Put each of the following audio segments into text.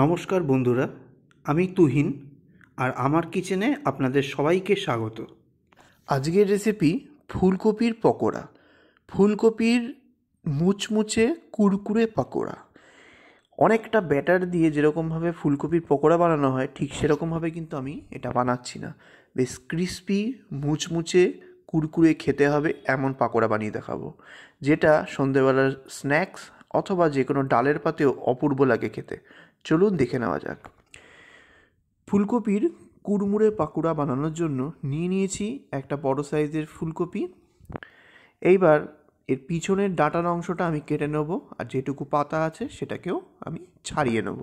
নমস্কার বন্ধুরা আমি তুহিন আর আমার কিচেনে আপনাদের সবাইকে স্বাগত আজকের রেসিপি ফুলকপির পকোড়া ফুলকপির মুচমুচে কুরকুরে পকোড়া অনেকটা ব্যাটার দিয়ে যেরকমভাবে ফুলকপির পকোড়া বানানো হয় ঠিক সেরকমভাবে কিন্তু আমি এটা বানাচ্ছি না বেশ ক্রিস্পি মুচমুচে কুরকুরে খেতে হবে এমন পাকোড়া বানিয়ে দেখাবো যেটা সন্ধেবেলার স্ন্যাক্স অথবা যে কোনো ডালের পাতেও অপূর্ব লাগে খেতে চলুন দেখে নেওয়া যাক ফুলকপির কুড়মুড়ে পাকুড়া বানানোর জন্য নিয়ে নিয়েছি একটা বড় সাইজের ফুলকপি এইবার এর পিছনের ডাটার অংশটা আমি কেটে নেব আর যেটুকু পাতা আছে সেটাকেও আমি ছাড়িয়ে নেব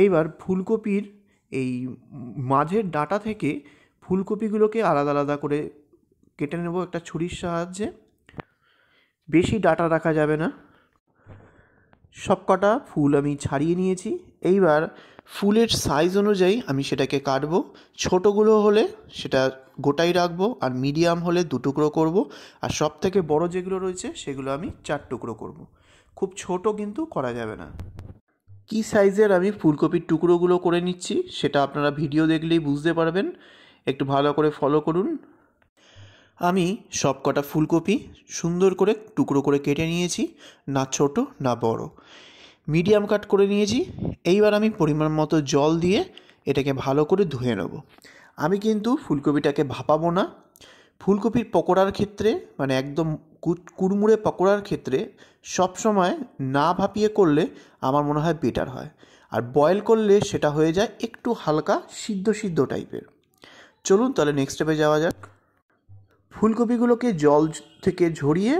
এইবার ফুলকপির এই মাঝের ডাটা থেকে ফুলকপিগুলোকে আলাদা আলাদা করে কেটে নেব একটা ছুরির সাহায্যে বেশি ডাটা রাখা যাবে না সবকটা ফুল আমি ছাড়িয়ে নিয়েছি এইবার ফুলের সাইজ অনুযায়ী আমি সেটাকে কাটবো ছোটোগুলো হলে সেটা গোটাই রাখবো আর মিডিয়াম হলে দু টুকরো করবো আর সব থেকে বড়ো যেগুলো রয়েছে সেগুলো আমি চার টুকরো করবো খুব ছোট কিন্তু করা যাবে না কি সাইজের আমি ফুলকপির টুকরোগুলো করে নিচ্ছি সেটা আপনারা ভিডিও দেখলেই বুঝতে পারবেন একটু ভালো করে ফলো করুন আমি সবকটা ফুলকপি সুন্দর করে টুকরো করে কেটে নিয়েছি না ছোট না বড় মিডিয়াম কাট করে নিয়েছি এইবার আমি পরিমাণ মতো জল দিয়ে এটাকে ভালো করে ধুয়ে নেব আমি কিন্তু ফুলকপিটাকে ভাপাবো না ফুলকপির পকোড়ার ক্ষেত্রে মানে একদম কুড়মুড়ে পকোড়ার ক্ষেত্রে সবসময় না ভাপিয়ে করলে আমার মনে হয় বেটার হয় আর বয়েল করলে সেটা হয়ে যায় একটু হালকা সিদ্ধ সিদ্ধ টাইপের চলুন তাহলে নেক্সট স্টেপে যাওয়া যাক ফুলকপিগুলোকে জল থেকে ঝরিয়ে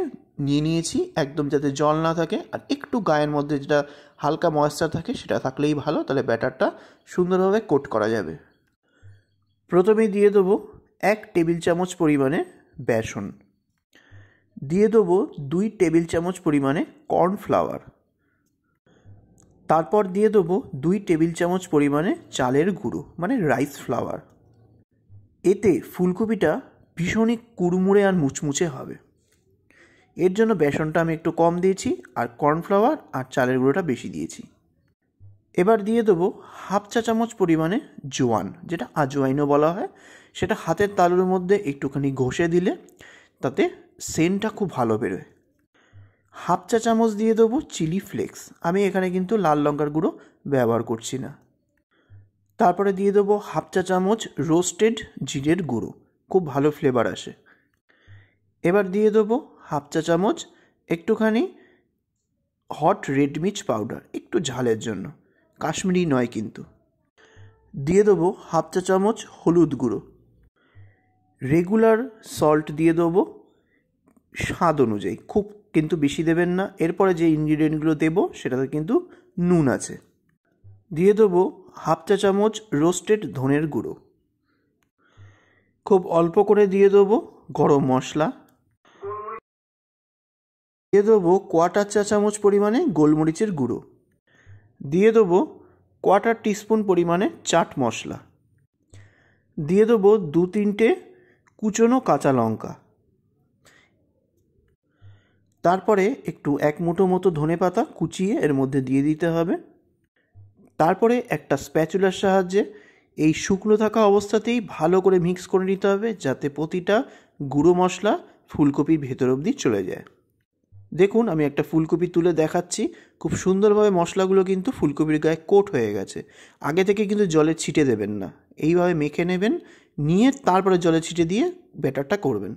নিয়ে নিয়েছি একদম যাতে জল না থাকে আর একটু গায়ের মধ্যে যেটা হালকা ময়েশ্চার থাকে সেটা থাকলেই ভালো তাহলে ব্যাটারটা সুন্দরভাবে কোট করা যাবে প্রথমে দিয়ে দেবো এক টেবিল চামচ পরিমাণে বেসন দিয়ে দেবো দুই টেবিল চামচ পরিমাণে কর্নফ্লাওয়ার তারপর দিয়ে দেবো দুই টেবিল চামচ পরিমাণে চালের গুঁড়ো মানে রাইস ফ্লাওয়ার এতে ফুলকপিটা ভীষণই কুড়মুড়ে আর মুচমুচে হবে এর জন্য বেসনটা আমি একটু কম দিয়েছি আর কর্নফ্লাওয়ার আর চালের গুঁড়োটা বেশি দিয়েছি এবার দিয়ে দেবো হাফ চা চামচ পরিমাণে জোয়ান যেটা আজওয়াইনও বলা হয় সেটা হাতের তালুর মধ্যে একটুখানি ঘষে দিলে তাতে সেন্টটা খুব ভালো বেরোয় হাফ চা চামচ দিয়ে দেবো চিলি ফ্লেক্স আমি এখানে কিন্তু লাল লঙ্কার গুঁড়ো ব্যবহার করছি না তারপরে দিয়ে দেবো হাফ চা চামচ রোস্টেড জিরের গুঁড়ো খুব ভালো ফ্লেভার আসে এবার দিয়ে দেবো হাফ চা চামচ একটুখানি হট রেড মিচ পাউডার একটু ঝালের জন্য কাশ্মীরি নয় কিন্তু দিয়ে দেবো হাফ চা চামচ হলুদ গুঁড়ো রেগুলার সল্ট দিয়ে দেবো স্বাদ অনুযায়ী খুব কিন্তু বেশি দেবেন না এরপরে যে ইনগ্রিডিয়েন্টগুলো দেবো সেটাতে কিন্তু নুন আছে দিয়ে দেবো হাফ চা চামচ রোস্টেড ধনের গুঁড়ো খুব অল্প করে দিয়ে দেবো গরম মশলা দিয়ে দেবো কোয়াটার চা চামচ পরিমাণে গোলমরিচের গুঁড়ো দিয়ে দেবো কোয়াটার টিস্পুন পরিমাণে চাট মশলা দিয়ে দেবো দু তিনটে কুচনো কাঁচা লঙ্কা তারপরে একটু এক মুঠো মতো ধনে পাতা কুচিয়ে এর মধ্যে দিয়ে দিতে হবে তারপরে একটা স্প্যাচুলার সাহায্যে এই শুকনো থাকা অবস্থাতেই ভালো করে মিক্স করে নিতে হবে যাতে প্রতিটা গুঁড়ো মশলা ফুলকপির ভেতর অবধি চলে যায় দেখুন আমি একটা ফুলকপি তুলে দেখাচ্ছি খুব সুন্দরভাবে মশলাগুলো কিন্তু ফুলকপির গায়ে কোট হয়ে গেছে আগে থেকে কিন্তু জলে ছিটে দেবেন না এইভাবে মেখে নেবেন নিয়ে তারপরে জলে ছিটে দিয়ে ব্যাটারটা করবেন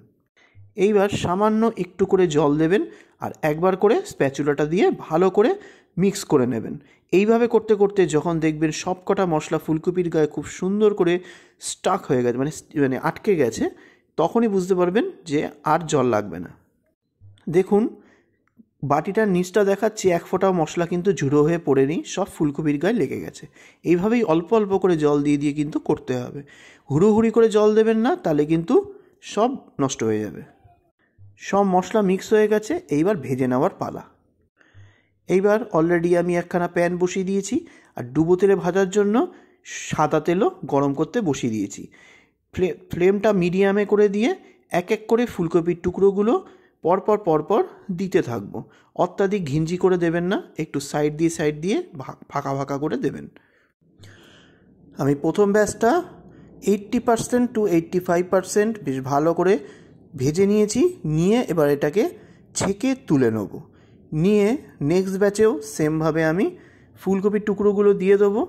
এইবার সামান্য একটু করে জল দেবেন আর একবার করে স্প্যাচুলাটা দিয়ে ভালো করে মিক্স করে নেবেন এইভাবে করতে করতে যখন দেখবেন সব কটা মশলা ফুলকপির গায়ে খুব সুন্দর করে স্টাক হয়ে গেছে মানে মানে আটকে গেছে তখনই বুঝতে পারবেন যে আর জল লাগবে না দেখুন বাটিটার নিচটা দেখাচ্ছি এক ফোঁটা মশলা কিন্তু জুড়ো হয়ে পড়েনি সব ফুলকপির গায়ে লেগে গেছে এইভাবেই অল্প অল্প করে জল দিয়ে দিয়ে কিন্তু করতে হবে হুড়োহুড়ি করে জল দেবেন না তাহলে কিন্তু সব নষ্ট হয়ে যাবে সব মশলা মিক্স হয়ে গেছে এইবার ভেজে নেওয়ার পালা এইবার অলরেডি আমি একখানা প্যান বসিয়ে দিয়েছি আর ডুবো তেলে ভাজার জন্য সাদা তেলও গরম করতে বসিয়ে দিয়েছি ফ্লেমটা মিডিয়ামে করে দিয়ে এক এক করে ফুলকপির টুকরোগুলো পরপর পরপর দিতে থাকবো অত্যাধিক ঘিঞ্জি করে দেবেন না একটু সাইড দিয়ে সাইড দিয়ে ফাঁকা ফাঁকা করে দেবেন আমি প্রথম ব্যাচটা eighty percent to eighty five percent বেশ ভালো করে ভেজে নিয়েছি নিয়ে এবার এটাকে ছেঁকে তুলে নেবো নিয়ে নেক্সট ব্যাচেও সেমভাবে আমি ফুলকপির টুকরোগুলো দিয়ে দেবো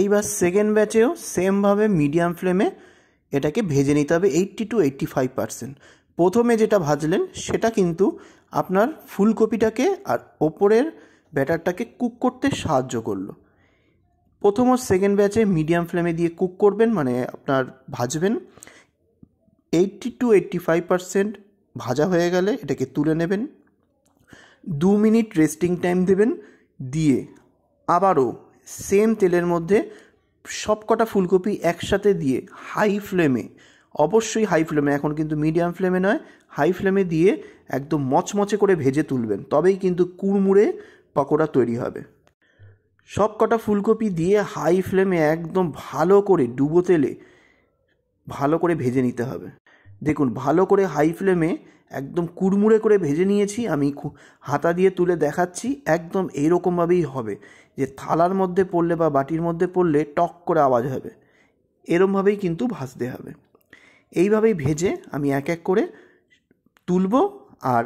এইবার সেকেন্ড ব্যাচেও সেমভাবে মিডিয়াম ফ্লেমে এটাকে ভেজে নিতে হবে eighty to eighty five percent প্রথমে যেটা ভাজলেন সেটা কিন্তু আপনার ফুলকপিটাকে আর ওপরের ব্যাটারটাকে কুক করতে সাহায্য করলো প্রথম ও সেকেন্ড ব্যাচে মিডিয়াম ফ্লেমে দিয়ে কুক করবেন মানে আপনার ভাজবেন eighty to eighty five percent ভাজা হয়ে গেলে এটাকে তুলে নেবেন দু মিনিট রেস্টিং টাইম দেবেন দিয়ে আবারও সেম তেলের মধ্যে সবকটা ফুলকপি একসাথে দিয়ে হাই ফ্লেমে অবশ্যই হাই ফ্লেমে এখন কিন্তু মিডিয়াম ফ্লেমে নয় হাই ফ্লেমে দিয়ে একদম মচমচে করে ভেজে তুলবেন তবেই কিন্তু কুড়মুড়ে পকোড়া তৈরি হবে সব কটা ফুলকপি দিয়ে হাই ফ্লেমে একদম ভালো করে ডুবো তেলে ভালো করে ভেজে নিতে হবে দেখুন ভালো করে হাই ফ্লেমে একদম কুড়মুড়ে করে ভেজে নিয়েছি আমি হাতা দিয়ে তুলে দেখাচ্ছি একদম এইরকমভাবেই হবে যে থালার মধ্যে পড়লে বা বাটির মধ্যে পড়লে টক করে আওয়াজ হবে এরমভাবেই কিন্তু ভাজতে হবে এইভাবেই ভেজে আমি এক এক করে তুলব আর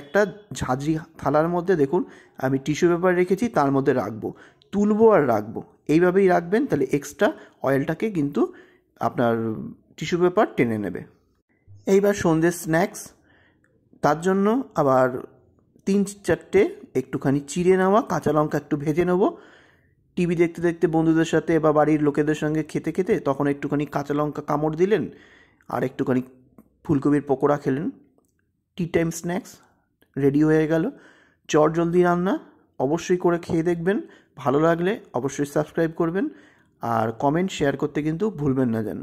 একটা ঝাঁঝরি থালার মধ্যে দেখুন আমি টিস্যু পেপার রেখেছি তার মধ্যে রাখবো তুলবো আর রাখবো এইভাবেই রাখবেন তাহলে এক্সট্রা অয়েলটাকে কিন্তু আপনার টিস্যু পেপার টেনে নেবে এইবার সন্ধ্যের স্ন্যাক্স তার জন্য আবার তিন চারটে একটুখানি চিড়ে নেওয়া কাঁচা লঙ্কা একটু ভেজে নেবো টিভি দেখতে দেখতে বন্ধুদের সাথে বা বাড়ির লোকেদের সঙ্গে খেতে খেতে তখন একটুখানি কাঁচা লঙ্কা কামড় দিলেন আর একটুখানি ফুলকপির পকোড়া খেলেন টি টাইম স্ন্যাক্স রেডি হয়ে গেল চট জলদি রান্না অবশ্যই করে খেয়ে দেখবেন ভালো লাগলে অবশ্যই সাবস্ক্রাইব করবেন আর কমেন্ট শেয়ার করতে কিন্তু ভুলবেন না যেন